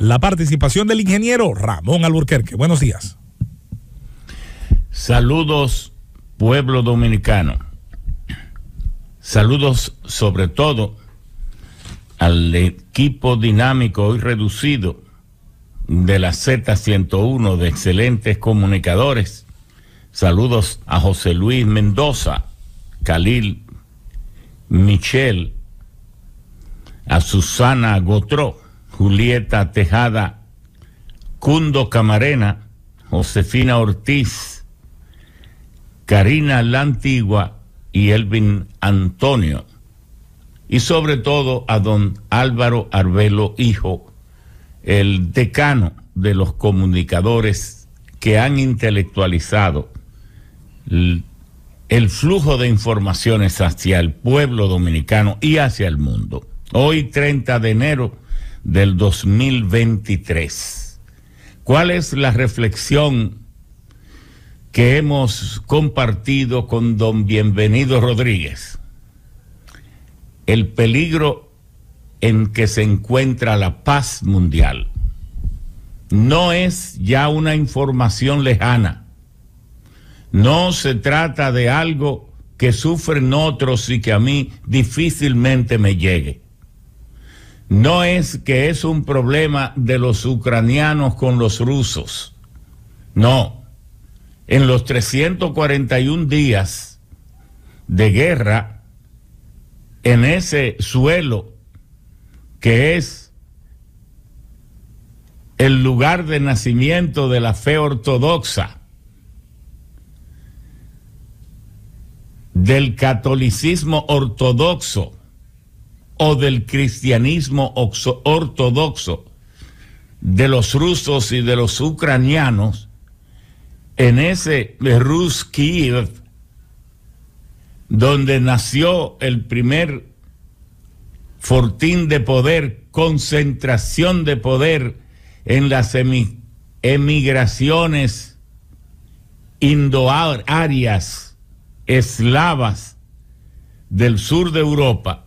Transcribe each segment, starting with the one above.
la participación del ingeniero Ramón Alburquerque. Buenos días. Saludos, pueblo dominicano. Saludos sobre todo al equipo dinámico y reducido de la Z101 de excelentes comunicadores. Saludos a José Luis Mendoza, Khalil Michelle, a Susana Gotró Julieta Tejada, Cundo Camarena, Josefina Ortiz, Karina La Antigua y Elvin Antonio. Y sobre todo a don Álvaro Arbelo Hijo, el decano de los comunicadores que han intelectualizado el, flujo de informaciones hacia el pueblo dominicano y hacia el mundo. Hoy 30 de enero del 2023. ¿Cuál es la reflexión que hemos compartido con don Bienvenido Rodríguez? El peligro en que se encuentra la paz mundial no es ya una información lejana. No se trata de algo que sufren otros y que a mí difícilmente me llegue no es que es un problema de los ucranianos con los rusos. No. En los 341 días de guerra, en ese suelo que es el lugar de nacimiento de la fe ortodoxa, del catolicismo ortodoxo, o del cristianismo ortodoxo de los rusos y de los ucranianos, en ese Rus Kiev, donde nació el primer fortín de poder, concentración de poder en las emigraciones indoarias eslavas del sur de Europa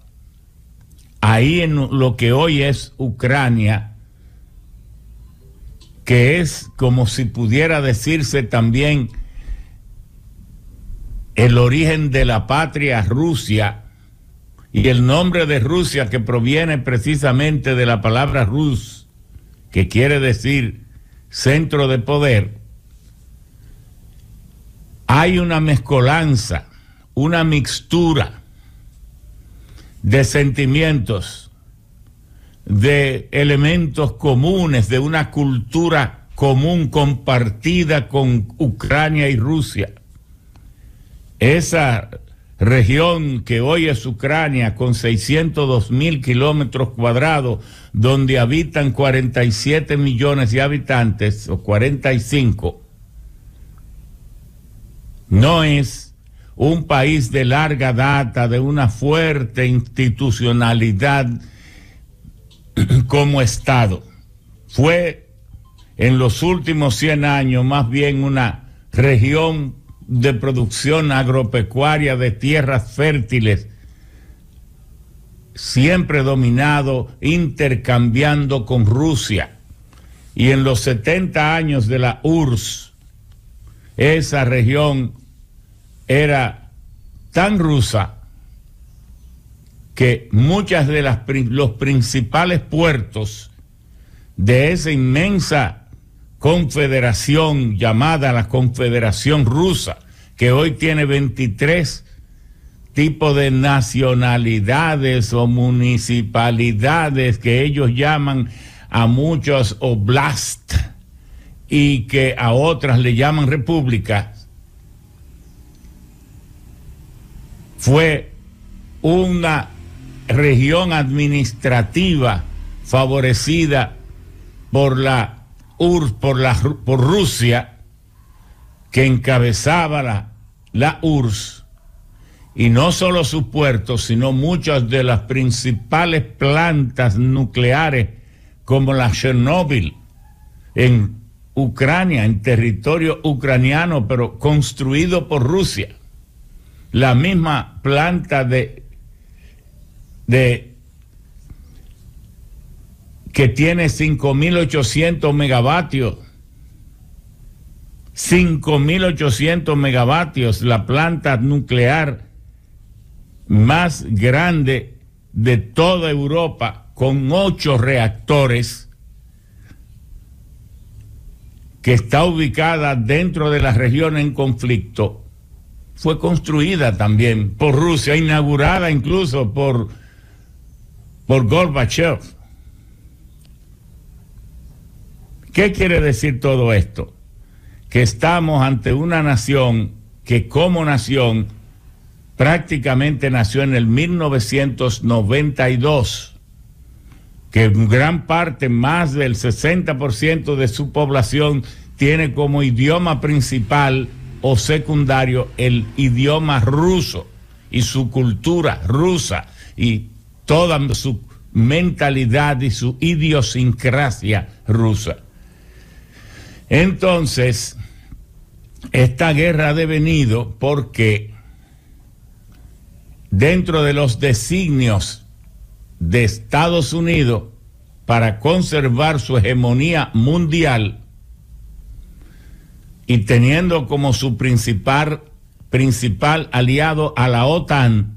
ahí en lo que hoy es Ucrania, que es como si pudiera decirse también el origen de la patria Rusia y el nombre de Rusia que proviene precisamente de la palabra Rus, que quiere decir centro de poder, hay una mezcolanza, una mixtura de sentimientos, de elementos comunes, de una cultura común compartida con Ucrania y Rusia. Esa región que hoy es Ucrania, con 602 mil kilómetros cuadrados, donde habitan 47 millones de habitantes, o 45, no es un país de larga data, de una fuerte institucionalidad como Estado. Fue en los últimos 100 años más bien una región de producción agropecuaria de tierras fértiles, siempre dominado, intercambiando con Rusia. Y en los 70 años de la URSS, esa región era tan rusa que muchas de las, los principales puertos de esa inmensa confederación llamada la Confederación Rusa, que hoy tiene 23 tipos de nacionalidades o municipalidades que ellos llaman a muchos oblast y que a otras le llaman república fue una región administrativa favorecida por la por, Rusia, que encabezaba la, URSS, y no solo sus puertos, sino muchas de las principales plantas nucleares, como la Chernóbil, en Ucrania, en territorio ucraniano, pero construido por Rusia la misma planta de, que tiene 5.800 megavatios. 5.800 megavatios, la planta nuclear más grande de toda Europa, con ocho reactores, que está ubicada dentro de la región en conflicto, fue construida también por Rusia, inaugurada incluso por, por Gorbachev. ¿Qué quiere decir todo esto? Que estamos ante una nación que como nación prácticamente nació en el 1992, que gran parte, más del 60% de su población, tiene como idioma principal o secundario el idioma ruso y su cultura rusa y toda su mentalidad y su idiosincrasia rusa. Entonces, esta guerra ha devenido porque dentro de los designios de Estados Unidos para conservar su hegemonía mundial, y teniendo como su principal, principal aliado a la OTAN,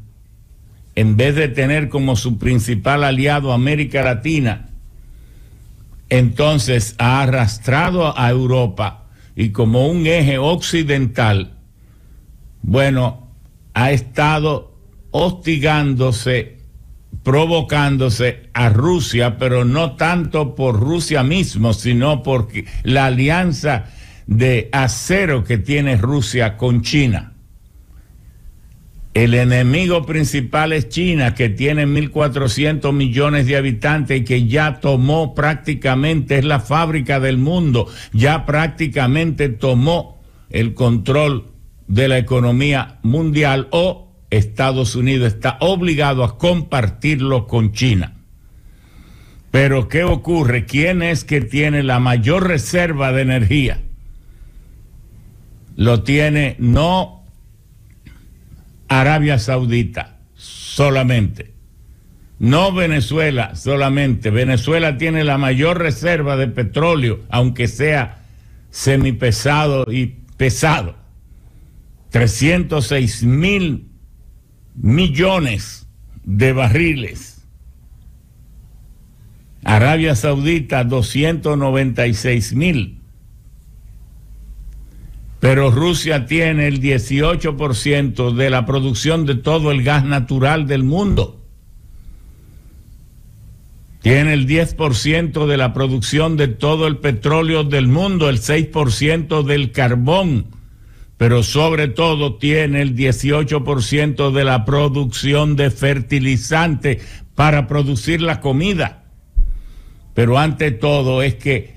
en vez de tener como su principal aliado América Latina, entonces ha arrastrado a Europa y como un eje occidental, bueno, ha estado hostigándose, provocándose a Rusia, pero no tanto por Rusia mismo, sino porque la alianza de acero que tiene Rusia con China. El enemigo principal es China, que tiene 1.400 millones de habitantes y que ya tomó prácticamente, es la fábrica del mundo, ya prácticamente tomó el control de la economía mundial o Estados Unidos está obligado a compartirlo con China. Pero ¿qué ocurre? ¿Quién es que tiene la mayor reserva de energía? lo tiene no Arabia Saudita solamente, no Venezuela solamente. Venezuela tiene la mayor reserva de petróleo, aunque sea semipesado y pesado. 306 mil millones de barriles. Arabia Saudita 296 mil pero Rusia tiene el 18% de la producción de todo el gas natural del mundo. Tiene el 10% de la producción de todo el petróleo del mundo, el 6% del carbón, pero sobre todo tiene el 18% de la producción de fertilizante para producir la comida. Pero ante todo es que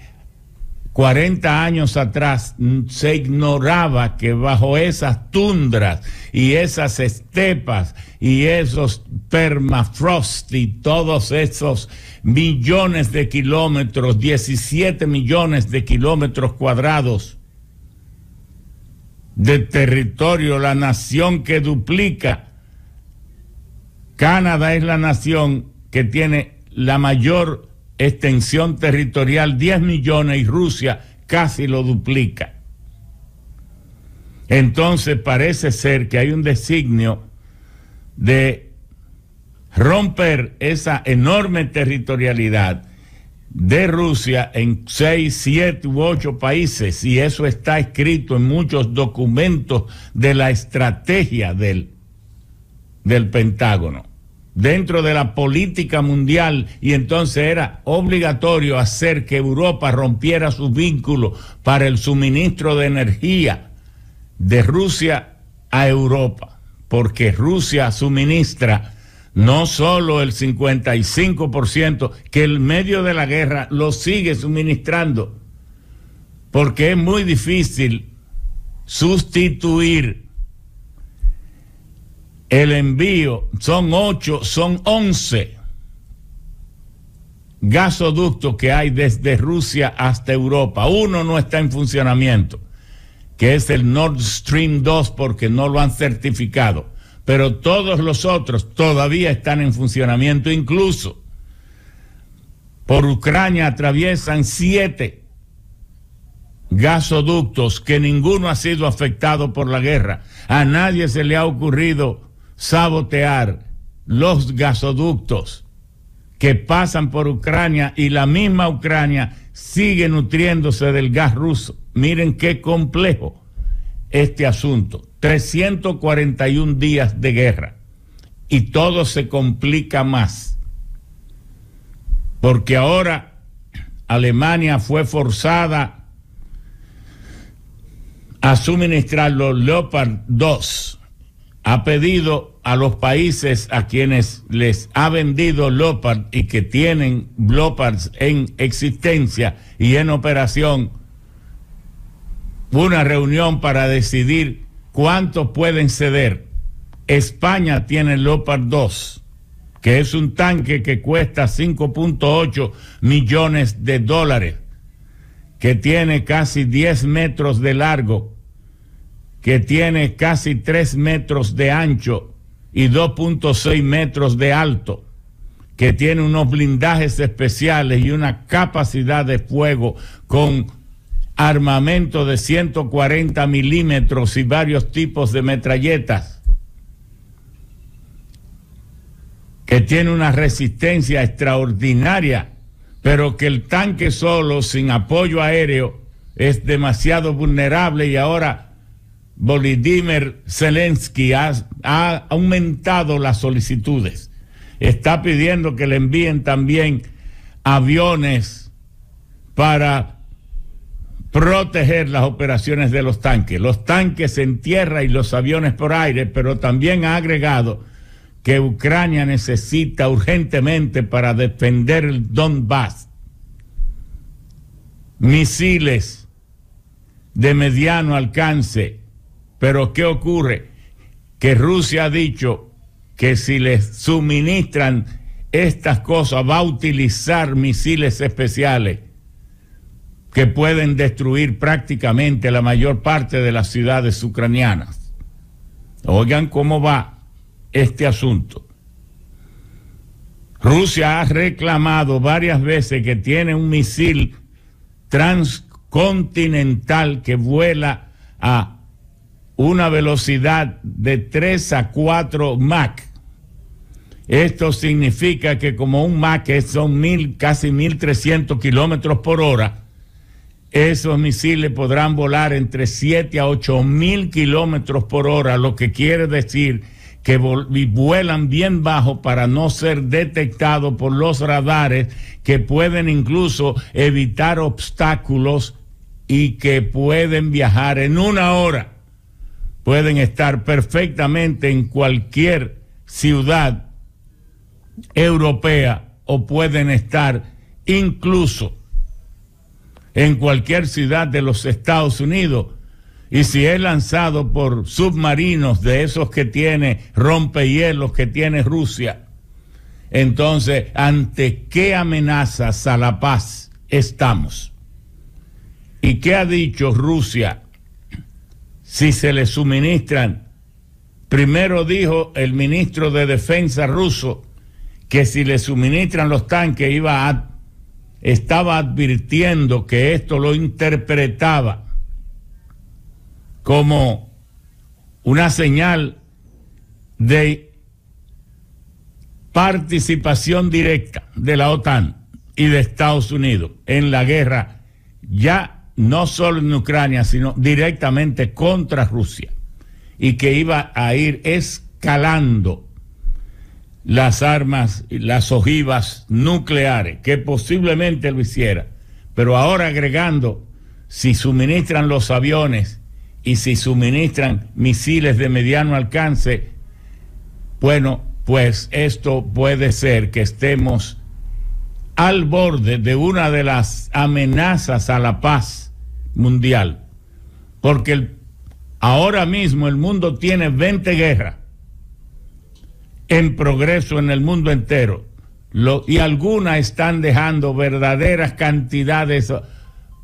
40 años atrás mm, se ignoraba que bajo esas tundras y esas estepas y esos permafrost y todos esos millones de kilómetros, 17 millones de kilómetros cuadrados de territorio, la nación que duplica. Canadá es la nación que tiene la mayor extensión territorial 10 millones y Rusia casi lo duplica. Entonces parece ser que hay un designio de romper esa enorme territorialidad de Rusia en seis, siete u ocho países, y eso está escrito en muchos documentos de la estrategia del, del Pentágono dentro de la política mundial y entonces era obligatorio hacer que Europa rompiera su vínculo para el suministro de energía de Rusia a Europa, porque Rusia suministra no solo el 55%, que el medio de la guerra lo sigue suministrando, porque es muy difícil sustituir el envío son ocho, son 11 gasoductos que hay desde Rusia hasta Europa. Uno no está en funcionamiento, que es el Nord Stream 2 porque no lo han certificado, pero todos los otros todavía están en funcionamiento, incluso por Ucrania atraviesan siete gasoductos que ninguno ha sido afectado por la guerra. A nadie se le ha ocurrido sabotear los gasoductos que pasan por Ucrania y la misma Ucrania sigue nutriéndose del gas ruso. Miren qué complejo este asunto. 341 días de guerra y todo se complica más. Porque ahora Alemania fue forzada a suministrar los Leopard 2 ha pedido a los países a quienes les ha vendido Lopard y que tienen Leopards en existencia y en operación una reunión para decidir cuánto pueden ceder. España tiene Lopard 2, que es un tanque que cuesta 5.8 millones de dólares, que tiene casi 10 metros de largo, que tiene casi 3 metros de ancho y 2.6 metros de alto, que tiene unos blindajes especiales y una capacidad de fuego con armamento de 140 milímetros y varios tipos de metralletas, que tiene una resistencia extraordinaria, pero que el tanque solo, sin apoyo aéreo, es demasiado vulnerable y ahora Volodymyr Zelensky ha, ha, aumentado las solicitudes. Está pidiendo que le envíen también aviones para proteger las operaciones de los tanques. Los tanques en tierra y los aviones por aire, pero también ha agregado que Ucrania necesita urgentemente para defender el Donbass misiles de mediano alcance pero ¿qué ocurre? Que Rusia ha dicho que si les suministran estas cosas va a utilizar misiles especiales que pueden destruir prácticamente la mayor parte de las ciudades ucranianas. Oigan cómo va este asunto. Rusia ha reclamado varias veces que tiene un misil transcontinental que vuela a una velocidad de 3 a 4 MAC. Esto significa que como un Mach son mil, casi 1.300 kilómetros por hora, esos misiles podrán volar entre 7 a 8 mil kilómetros por hora, lo que quiere decir que vuelan bien bajo para no ser detectados por los radares que pueden incluso evitar obstáculos y que pueden viajar en una hora pueden estar perfectamente en cualquier ciudad europea o pueden estar incluso en cualquier ciudad de los Estados Unidos. Y si es lanzado por submarinos de esos que tiene rompehielos que tiene Rusia, entonces, ¿ante qué amenazas a la paz estamos? ¿Y qué ha dicho Rusia si se le suministran. Primero dijo el ministro de Defensa ruso que si le suministran los tanques iba estaba advirtiendo que esto lo interpretaba como una señal de participación directa de la OTAN y de Estados Unidos en la guerra ya no solo en Ucrania, sino directamente contra Rusia, y que iba a ir escalando las armas, las ojivas nucleares, que posiblemente lo hiciera, pero ahora agregando, si suministran los aviones y si suministran misiles de mediano alcance, bueno, pues esto puede ser que estemos al borde de una de las amenazas a la paz mundial, porque ahora mismo el mundo tiene 20 guerras en progreso en el mundo entero, y algunas están dejando verdaderas cantidades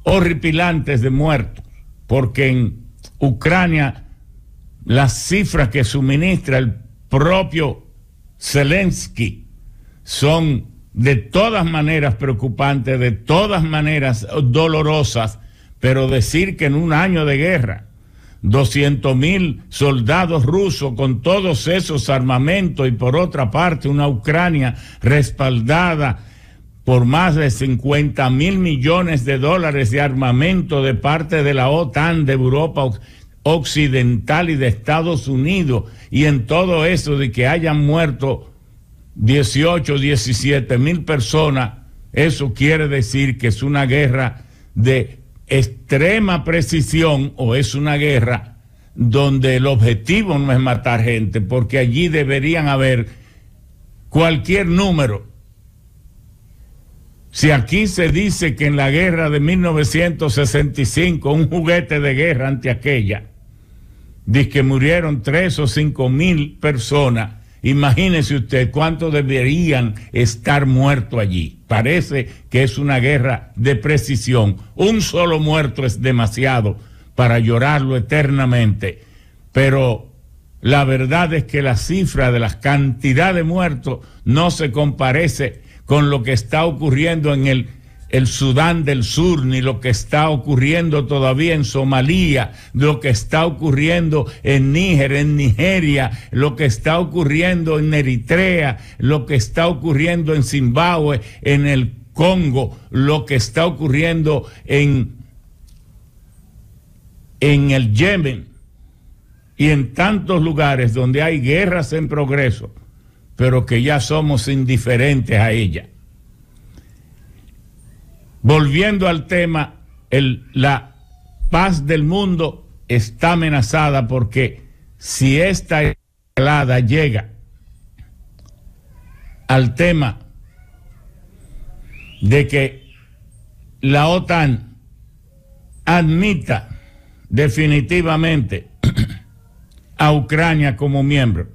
horripilantes de muertos, porque en Ucrania las cifras que suministra el propio Zelensky son de todas maneras preocupantes, de todas maneras dolorosas, pero decir que en un año de guerra 200 mil soldados rusos con todos esos armamentos y por otra parte una Ucrania respaldada por más de 50 mil millones de dólares de armamento de parte de la OTAN, de Europa Occidental y de Estados Unidos, y en todo eso de que hayan muerto 18, 17 mil personas, eso quiere decir que es una guerra de extrema precisión o es una guerra donde el objetivo no es matar gente, porque allí deberían haber cualquier número. Si aquí se dice que en la guerra de 1965 un juguete de guerra ante aquella, dice que murieron tres o cinco mil personas, imagínese usted cuánto deberían estar muertos allí parece que es una guerra de precisión. Un solo muerto es demasiado para llorarlo eternamente, pero la verdad es que la cifra de la cantidad de muertos no se comparece con lo que está ocurriendo en el el Sudán del Sur, ni lo que está ocurriendo todavía en Somalia, lo que está ocurriendo en Níger, en Nigeria, lo que está ocurriendo en Eritrea, lo que está ocurriendo en Zimbabue, en el Congo, lo que está ocurriendo en, en el Yemen y en tantos lugares donde hay guerras en progreso, pero que ya somos indiferentes a ella. Volviendo al tema, la paz del mundo está amenazada porque si esta escalada llega al tema de que la OTAN admita definitivamente a Ucrania como miembro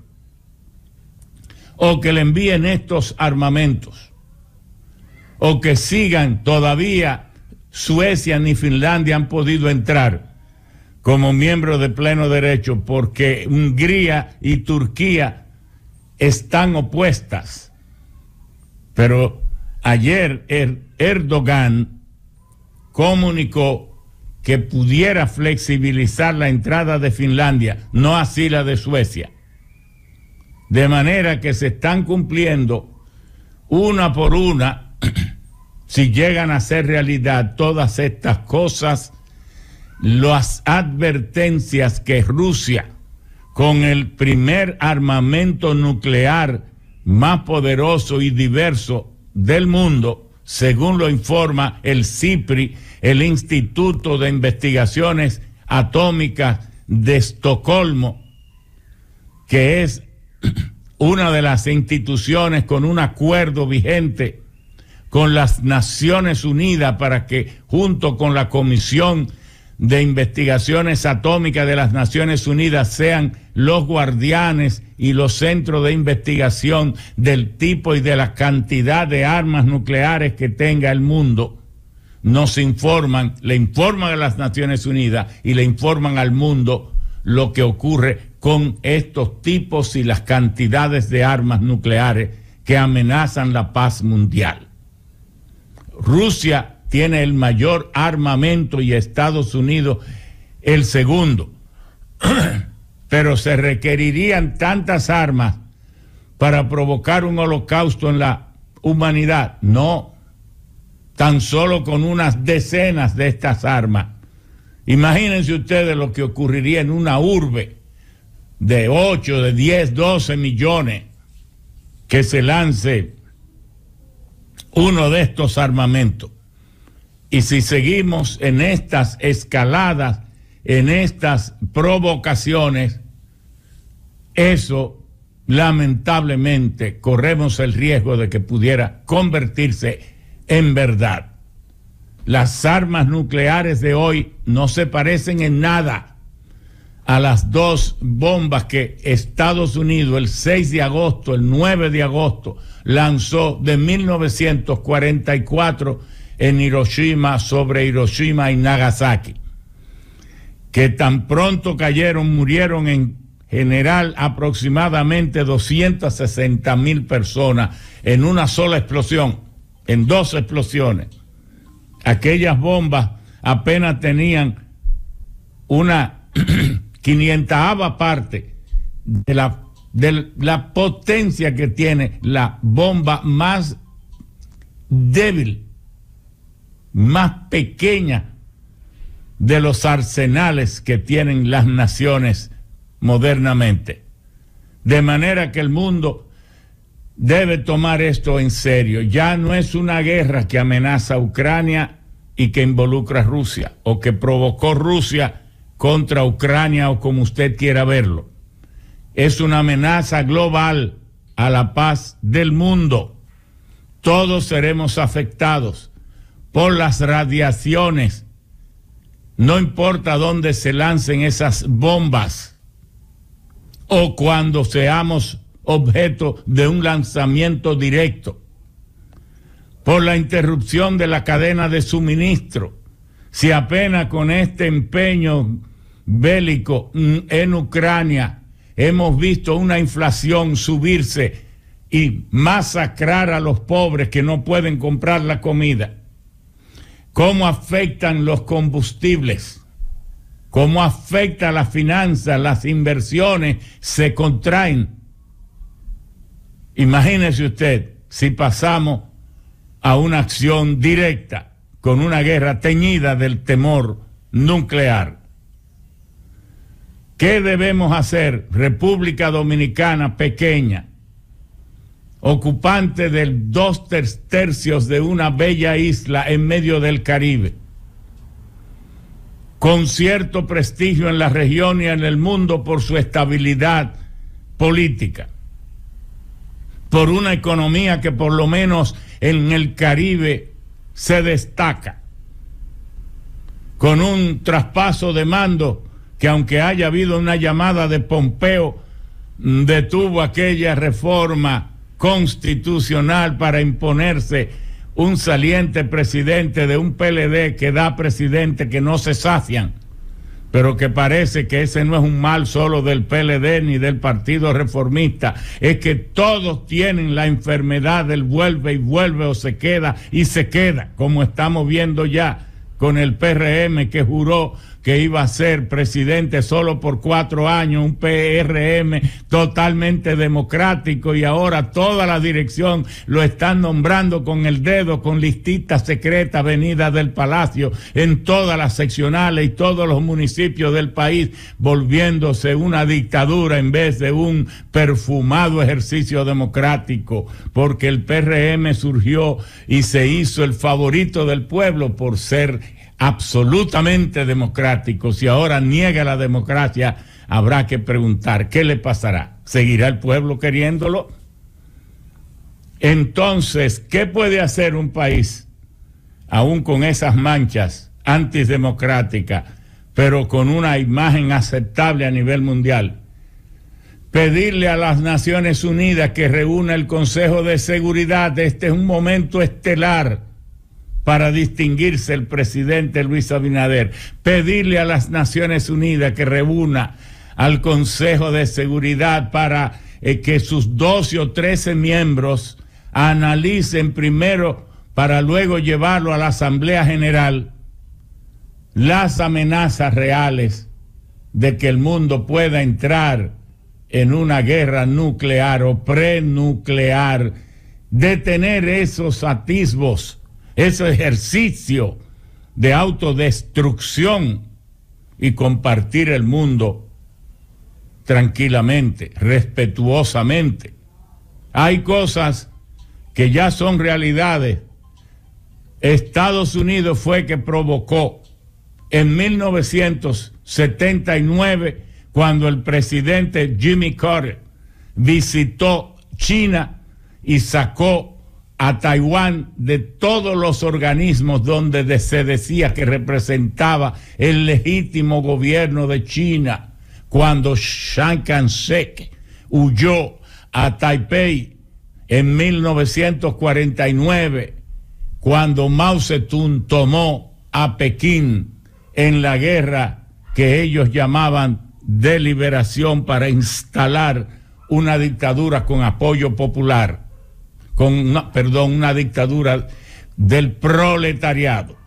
o que le envíen estos armamentos o que sigan todavía Suecia ni Finlandia han podido entrar como miembros de pleno derecho porque Hungría y Turquía están opuestas. Pero ayer er-, Erdogan comunicó que pudiera flexibilizar la entrada de Finlandia, no así la de Suecia. De manera que se están cumpliendo una por una si llegan a ser realidad todas estas cosas, las advertencias que Rusia, con el primer armamento nuclear más poderoso y diverso del mundo, según lo informa el CIPRI, el Instituto de Investigaciones Atómicas de Estocolmo, que es una de las instituciones con un acuerdo vigente con las Naciones Unidas para que junto con la Comisión de Investigaciones Atómicas de las Naciones Unidas sean los guardianes y los centros de investigación del tipo y de la cantidad de armas nucleares que tenga el mundo. Nos informan, le informan a las Naciones Unidas y le informan al mundo lo que ocurre con estos tipos y las cantidades de armas nucleares que amenazan la paz mundial. Rusia tiene el mayor armamento y Estados Unidos el segundo. Pero se requerirían tantas armas para provocar un holocausto en la humanidad. No, tan solo con unas decenas de estas armas. Imagínense ustedes lo que ocurriría en una urbe de 8, de 10, 12 millones que se lance uno de estos armamentos. Y si seguimos en estas escaladas, en estas provocaciones, eso lamentablemente corremos el riesgo de que pudiera convertirse en verdad. Las armas nucleares de hoy no se parecen en nada a las dos bombas que Estados Unidos el 6 de agosto, el 9 de agosto, lanzó de 1944 en Hiroshima sobre Hiroshima y Nagasaki, que tan pronto cayeron, murieron en general aproximadamente 260 mil personas en una sola explosión, en dos explosiones. Aquellas bombas apenas tenían una quinientava parte de la, de la potencia que tiene la bomba más débil, más pequeña de los arsenales que tienen las naciones modernamente. De manera que el mundo debe tomar esto en serio. Ya no es una guerra que amenaza a Ucrania y que involucra a Rusia o que provocó Rusia contra Ucrania o como usted quiera verlo. Es una amenaza global a la paz del mundo. Todos seremos afectados por las radiaciones. No importa dónde se lancen esas bombas o cuando seamos objeto de un lanzamiento directo. Por la interrupción de la cadena de suministro. Si apenas con este empeño bélico mm, en Ucrania. Hemos visto una inflación subirse y masacrar a los pobres que no pueden comprar la comida. ¿Cómo afectan los combustibles? ¿Cómo afecta las finanzas? Las inversiones se contraen. Imagínese usted si pasamos a una acción directa con una guerra teñida del temor nuclear. ¿Qué debemos hacer, República Dominicana pequeña, ocupante del dos tercios de una bella isla en medio del Caribe, con cierto prestigio en la región y en el mundo por su estabilidad política, por una economía que por lo menos en el Caribe se destaca, con un traspaso de mando? que aunque haya habido una llamada de Pompeo, mm, detuvo aquella reforma constitucional para imponerse un saliente presidente de un PLD que da presidente que no se sacian, pero que parece que ese no es un mal solo del PLD ni del Partido Reformista, es que todos tienen la enfermedad del vuelve y vuelve o se queda y se queda, como estamos viendo ya con el PRM que juró que iba a ser presidente solo por cuatro años, un PRM totalmente democrático y ahora toda la dirección lo están nombrando con el dedo, con listitas secretas venidas del Palacio en todas las seccionales y todos los municipios del país, volviéndose una dictadura en vez de un perfumado ejercicio democrático, porque el PRM surgió y se hizo el favorito del pueblo por ser absolutamente democrático, si ahora niega la democracia, habrá que preguntar qué le pasará. ¿Seguirá el pueblo queriéndolo? Entonces, ¿qué puede hacer un país, aún con esas manchas antidemocráticas, pero con una imagen aceptable a nivel mundial? Pedirle a las Naciones Unidas que reúna el Consejo de Seguridad, este es un momento estelar para distinguirse el presidente Luis Abinader, pedirle a las Naciones Unidas que reúna al Consejo de Seguridad para eh, que sus 12 o 13 miembros analicen primero para luego llevarlo a la Asamblea General las amenazas reales de que el mundo pueda entrar en una guerra nuclear o prenuclear, detener esos atisbos ese ejercicio de autodestrucción y compartir el mundo tranquilamente, respetuosamente. Hay cosas que ya son realidades. Estados Unidos fue que provocó en 1979 cuando el presidente Jimmy Carter visitó China y sacó a Taiwán de todos los organismos donde se decía que representaba el legítimo gobierno de China cuando Chiang Kai-shek huyó a Taipei en 1949, cuando Mao Zedong tomó a Pekín en la guerra que ellos llamaban de liberación para instalar una dictadura con apoyo popular con una, perdón, una dictadura del proletariado.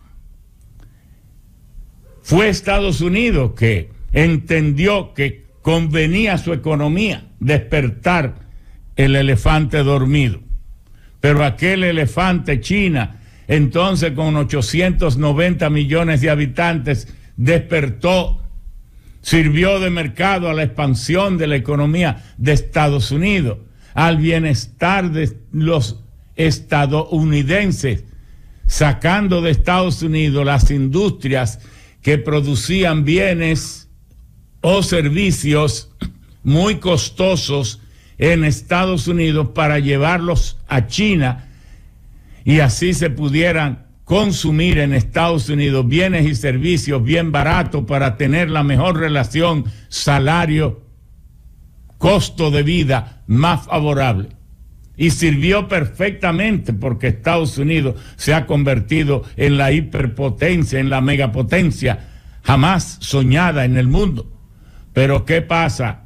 Fue Estados Unidos que entendió que convenía a su economía despertar el elefante dormido. Pero aquel elefante China, entonces con 890 millones de habitantes, despertó, sirvió de mercado a la expansión de la economía de Estados Unidos al bienestar de los estadounidenses, sacando de Estados Unidos las industrias que producían bienes o servicios muy costosos en Estados Unidos para llevarlos a China y así se pudieran consumir en Estados Unidos bienes y servicios bien baratos para tener la mejor relación salario costo de vida más favorable. Y sirvió perfectamente porque Estados Unidos se ha convertido en la hiperpotencia, en la megapotencia jamás soñada en el mundo. Pero ¿qué pasa?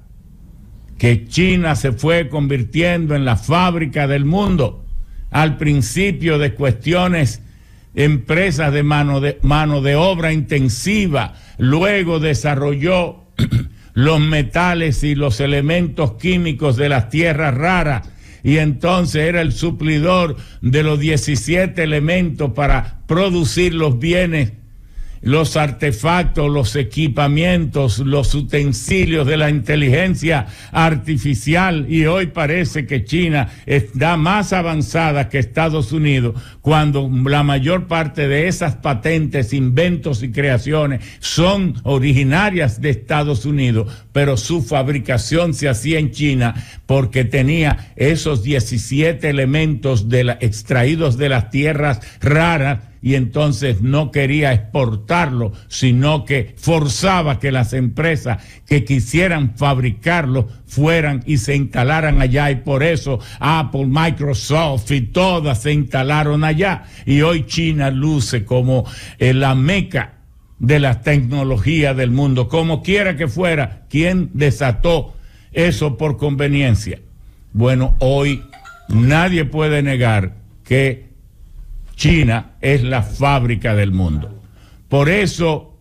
Que China se fue convirtiendo en la fábrica del mundo al principio de cuestiones empresas de mano de, mano de obra intensiva, luego desarrolló los metales y los elementos químicos de las tierras raras y entonces era el suplidor de los 17 elementos para producir los bienes los artefactos, los equipamientos, los utensilios de la inteligencia artificial y hoy parece que China está más avanzada que Estados Unidos cuando la mayor parte de esas patentes, inventos y creaciones son originarias de Estados Unidos, pero su fabricación se hacía en China porque tenía esos 17 elementos extraídos de las tierras raras y entonces no quería exportarlo, sino que forzaba que las empresas que quisieran fabricarlo fueran y se instalaran allá y por eso Apple, Microsoft y todas se instalaron allá y hoy China luce como eh, la meca de la tecnología del mundo, como quiera que fuera, ¿quién desató eso por conveniencia? Bueno, hoy nadie puede negar que China es la fábrica del mundo. Por eso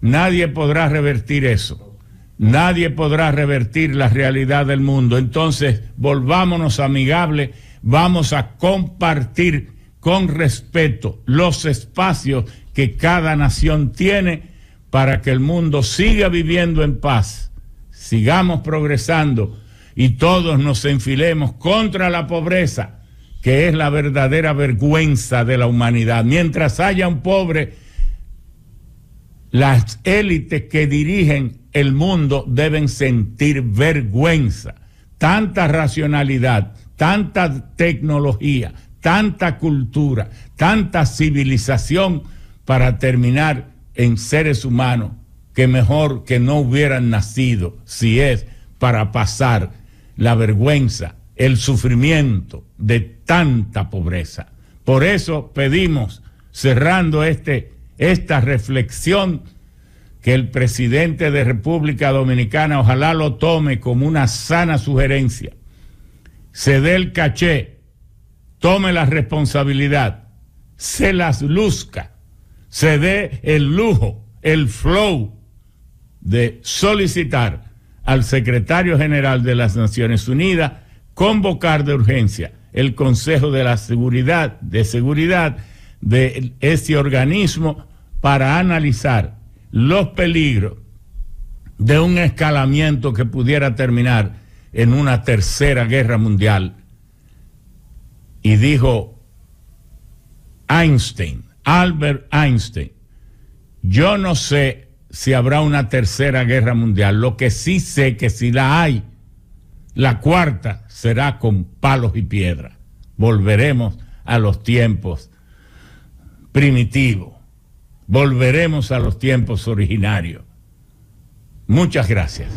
nadie podrá revertir eso. Nadie podrá revertir la realidad del mundo. Entonces, volvámonos amigables, vamos a compartir con respeto los espacios que cada nación tiene para que el mundo siga viviendo en paz, sigamos progresando y todos nos enfilemos contra la pobreza que es la verdadera vergüenza de la humanidad. Mientras haya un pobre, las élites que dirigen el mundo deben sentir vergüenza. Tanta racionalidad, tanta tecnología, tanta cultura, tanta civilización para terminar en seres humanos que mejor que no hubieran nacido, si es para pasar la vergüenza, el sufrimiento de tanta pobreza. Por eso pedimos, cerrando este, esta reflexión, que el presidente de República Dominicana ojalá lo tome como una sana sugerencia, se dé el caché, tome la responsabilidad, se las luzca, se dé el lujo, el flow de solicitar al secretario general de las Naciones Unidas convocar de urgencia el Consejo de la Seguridad, de Seguridad de ese organismo para analizar los peligros de un escalamiento que pudiera terminar en una tercera guerra mundial. Y dijo Einstein, Albert Einstein, yo no sé si habrá una tercera guerra mundial, lo que sí sé que si la hay, la cuarta será con palos y piedras. Volveremos a los tiempos primitivos. Volveremos a los tiempos originarios. Muchas gracias.